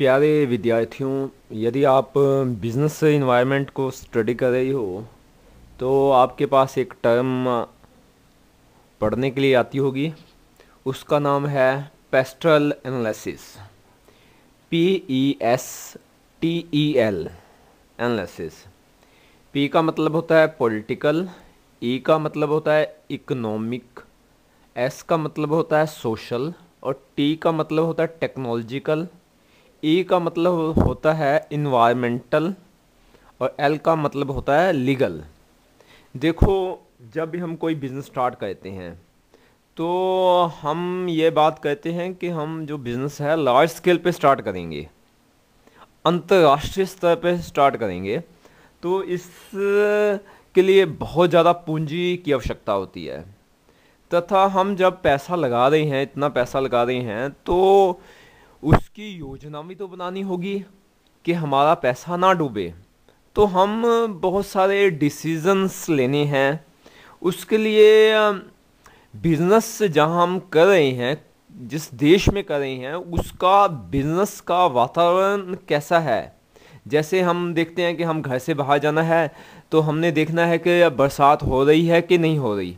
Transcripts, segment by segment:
प्यारे विद्यार्थियों यदि आप बिज़नेस इन्वायरमेंट को स्टडी कर रही हो तो आपके पास एक टर्म पढ़ने के लिए आती होगी उसका नाम है PESTEL analysis P E S T E L analysis P का मतलब होता है पॉलिटिकल ई e का मतलब होता है इकोनॉमिक एस का मतलब होता है सोशल और टी का मतलब होता है टेक्नोलॉजिकल ई e का मतलब होता है इन्वायरमेंटल और एल का मतलब होता है लीगल देखो जब भी हम कोई बिज़नेस स्टार्ट करते हैं तो हम ये बात कहते हैं कि हम जो बिज़नेस है लार्ज स्केल पे स्टार्ट करेंगे अंतर्राष्ट्रीय स्तर पे स्टार्ट करेंगे तो इस के लिए बहुत ज़्यादा पूंजी की आवश्यकता होती है तथा हम जब पैसा लगा रहे हैं इतना पैसा लगा रहे हैं तो उसकी योजना भी तो बनानी होगी कि हमारा पैसा ना डूबे तो हम बहुत सारे डिसीजंस लेने हैं उसके लिए बिज़नेस जहां हम कर रहे हैं जिस देश में कर रहे हैं उसका बिज़नेस का वातावरण कैसा है जैसे हम देखते हैं कि हम घर से बाहर जाना है तो हमने देखना है कि बरसात हो रही है कि नहीं हो रही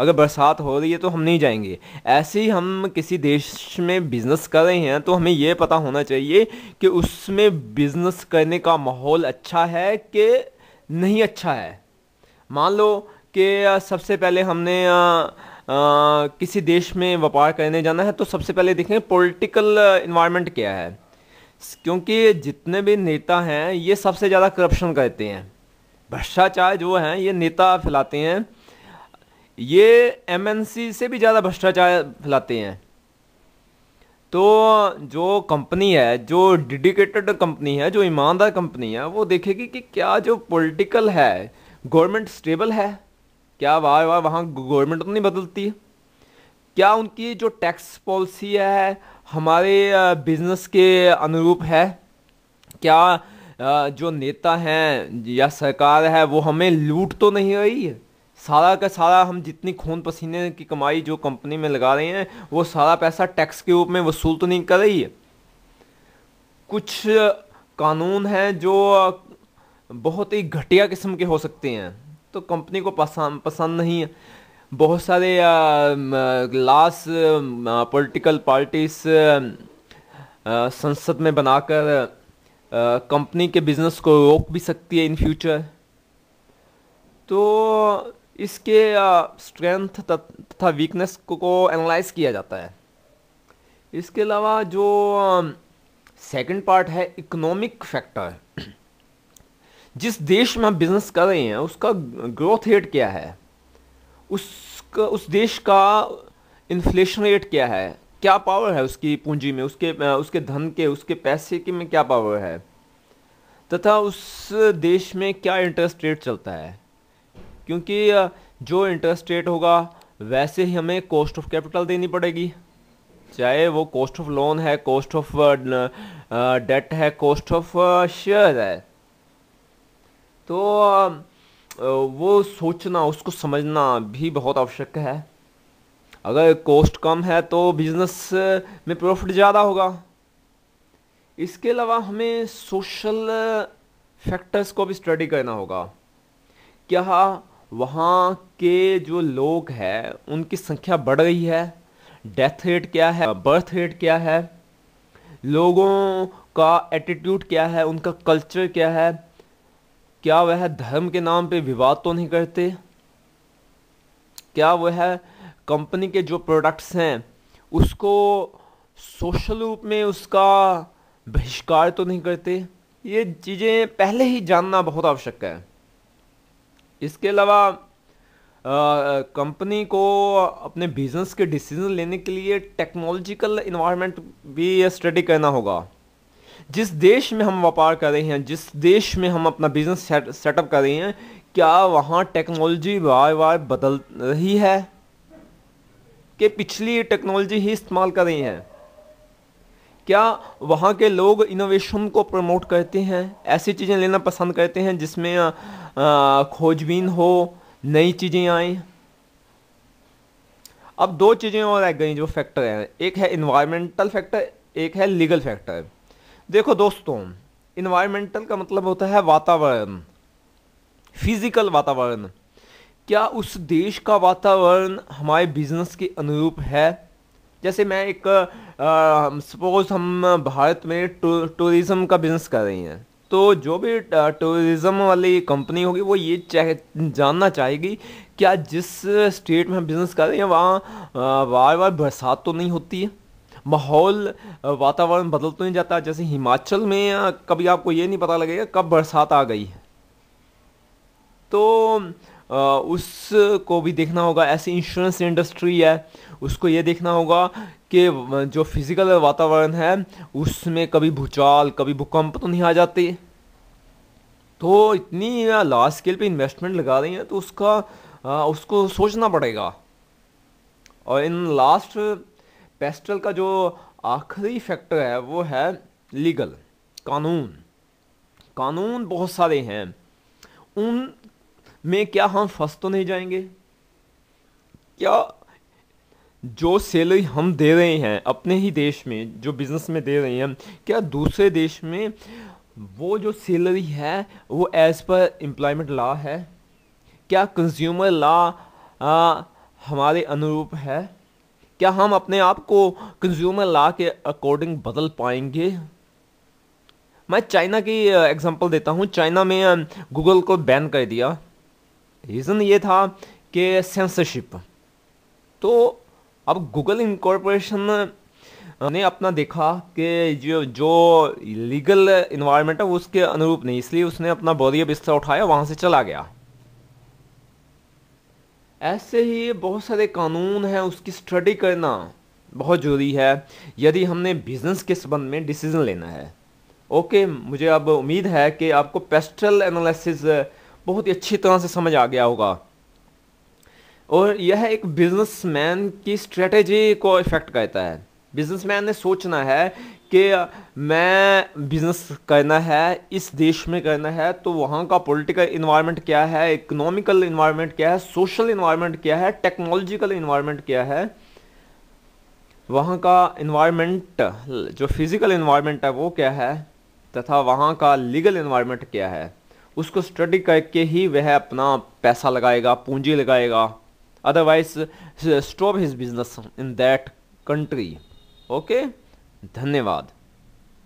अगर बरसात हो रही है तो हम नहीं जाएंगे ऐसे ही हम किसी देश में बिज़नेस कर रहे हैं तो हमें यह पता होना चाहिए कि उसमें बिज़नेस करने का माहौल अच्छा है कि नहीं अच्छा है मान लो कि सबसे पहले हमने आ, आ, किसी देश में व्यापार करने जाना है तो सबसे पहले देखें पॉलिटिकल इन्वायरमेंट क्या है क्योंकि जितने भी नेता हैं ये सबसे ज़्यादा करप्शन करते हैं भ्रष्टाचार जो हैं ये नेता फैलाते हैं ये एमएनसी से भी ज़्यादा भ्रष्टाचार फैलाते हैं तो जो कंपनी है जो डेडिकेटेड कंपनी है जो ईमानदार कंपनी है वो देखेगी कि क्या जो पॉलिटिकल है गवर्नमेंट स्टेबल है क्या वाह वाह वहाँ गवर्नमेंट तो नहीं बदलती क्या उनकी जो टैक्स पॉलिसी है हमारे बिजनेस के अनुरूप है क्या जो नेता हैं या सरकार है वो हमें लूट तो नहीं रही है सारा का सारा हम जितनी खून पसीने की कमाई जो कंपनी में लगा रहे हैं वो सारा पैसा टैक्स के रूप में वसूल तो नहीं कर रही है कुछ कानून हैं जो बहुत ही घटिया किस्म के हो सकते हैं तो कंपनी को पसंद पसंद नहीं है बहुत सारे लास पॉलिटिकल पार्टीज संसद में बनाकर कंपनी के बिजनेस को रोक भी सकती है इन फ्यूचर तो इसके स्ट्रेंथ तथा वीकनेस को, को एनालाइज किया जाता है इसके अलावा जो सेकंड पार्ट है इकोनॉमिक फैक्टर जिस देश में हम बिजनेस कर रहे हैं उसका ग्रोथ रेट क्या है उसका उस देश का इन्फ्लेशन रेट क्या है क्या पावर है उसकी पूंजी में उसके उसके धन के उसके पैसे के में क्या पावर है तथा उस देश में क्या इंटरेस्ट रेट चलता है क्योंकि जो इंटरेस्ट रेट होगा वैसे ही हमें कॉस्ट ऑफ कैपिटल देनी पड़ेगी चाहे वो कॉस्ट ऑफ लोन है कॉस्ट ऑफ डेट है कॉस्ट ऑफ शेयर है तो वो सोचना उसको समझना भी बहुत आवश्यक है अगर कॉस्ट कम है तो बिजनेस में प्रॉफिट ज़्यादा होगा इसके अलावा हमें सोशल फैक्टर्स को भी स्टडी करना होगा क्या वहाँ के जो लोग हैं उनकी संख्या बढ़ रही है डेथ रेट क्या है बर्थ रेट क्या है लोगों का एटीट्यूड क्या है उनका कल्चर क्या है क्या वह धर्म के नाम पे विवाद तो नहीं करते क्या वह कंपनी के जो प्रोडक्ट्स हैं उसको सोशल रूप में उसका बहिष्कार तो नहीं करते ये चीज़ें पहले ही जानना बहुत आवश्यक है इसके अलावा कंपनी को अपने बिजनेस के डिसीजन लेने के लिए टेक्नोलॉजिकल इन्वायरमेंट भी स्टडी करना होगा जिस देश में हम व्यापार कर रहे हैं जिस देश में हम अपना बिजनेस सेटअप कर रहे हैं क्या वहाँ टेक्नोलॉजी बार बार बदल रही है कि पिछली टेक्नोलॉजी ही इस्तेमाल कर रही हैं क्या वहाँ के लोग इनोवेशन को प्रमोट करते हैं ऐसी चीज़ें लेना पसंद करते हैं जिसमें खोजबीन हो नई चीज़ें आएँ अब दो चीज़ें और रह गई जो फैक्टर हैं एक है इन्वायरमेंटल फैक्टर एक है लीगल फैक्टर देखो दोस्तों इन्वायरमेंटल का मतलब होता है वातावरण फिज़िकल वातावरण क्या उस देश का वातावरण हमारे बिजनेस के अनुरूप है जैसे मैं एक सपोज हम भारत में टूरिज्म टूरिज़म का बिजनेस कर रही हैं तो जो भी टूरिज़म वाली कंपनी होगी वो ये चाह जानना चाहेगी क्या जिस स्टेट में हम बिज़नेस कर रहे हैं वहाँ बार बार बरसात तो नहीं होती है माहौल वातावरण बदल तो नहीं जाता जैसे हिमाचल में कभी आपको ये नहीं पता लगेगा कब बरसात आ गई है तो उसको भी देखना होगा ऐसी इंश्योरेंस इंडस्ट्री है उसको ये देखना होगा कि जो फिज़िकल वातावरण है उसमें कभी भूचाल कभी भूकंप तो नहीं आ जाते तो इतनी लार्ज स्केल पे इन्वेस्टमेंट लगा रही है तो उसका आ, उसको सोचना पड़ेगा और इन लास्ट पेस्टल का जो आखिरी फैक्टर है वो है लीगल कानून कानून बहुत सारे हैं उन में क्या हम फंस तो नहीं जाएंगे क्या जो सैलरी हम दे रहे हैं अपने ही देश में जो बिज़नेस में दे रहे हैं क्या दूसरे देश में वो जो सैलरी है वो एज़ पर एम्प्लॉयमेंट लॉ है क्या कंज्यूमर लॉ हमारे अनुरूप है क्या हम अपने आप को कंज्यूमर लॉ के अकॉर्डिंग बदल पाएंगे मैं चाइना की एग्जांपल देता हूँ चाइना में गूगल को बैन कर दिया रीज़न ये था कि सेंसरशिप तो अब गूगल इनकॉर्पोरेशन ने अपना देखा कि जो जो लीगल इन्वायरमेंट है वो उसके अनुरूप नहीं इसलिए उसने अपना बोरिया बिस्तर उठाया वहाँ से चला गया ऐसे ही बहुत सारे कानून हैं उसकी स्टडी करना बहुत ज़रूरी है यदि हमने बिजनेस के संबंध में डिसीज़न लेना है ओके मुझे अब उम्मीद है कि आपको पेस्टल एनालिसिस बहुत ही अच्छी तरह से समझ आ गया होगा और यह एक बिजनेसमैन की स्ट्रेटेजी को इफ़ेक्ट करता है बिजनेसमैन ने सोचना है कि मैं बिजनेस करना है इस देश में करना है तो वहाँ का पॉलिटिकल इन्वायरमेंट क्या है इकोनॉमिकल इन्वायरमेंट क्या है सोशल इन्वायरमेंट क्या है टेक्नोलॉजिकल इन्वायरमेंट क्या है वहाँ का इन्वायरमेंट जो फिज़िकल इन्वायरमेंट है वो क्या है तथा वहाँ का लीगल इन्वायरमेंट क्या है उसको स्टडी करके ही वह अपना पैसा लगाएगा पूंजी लगाएगा otherwise stop his business in that country okay धन्यवाद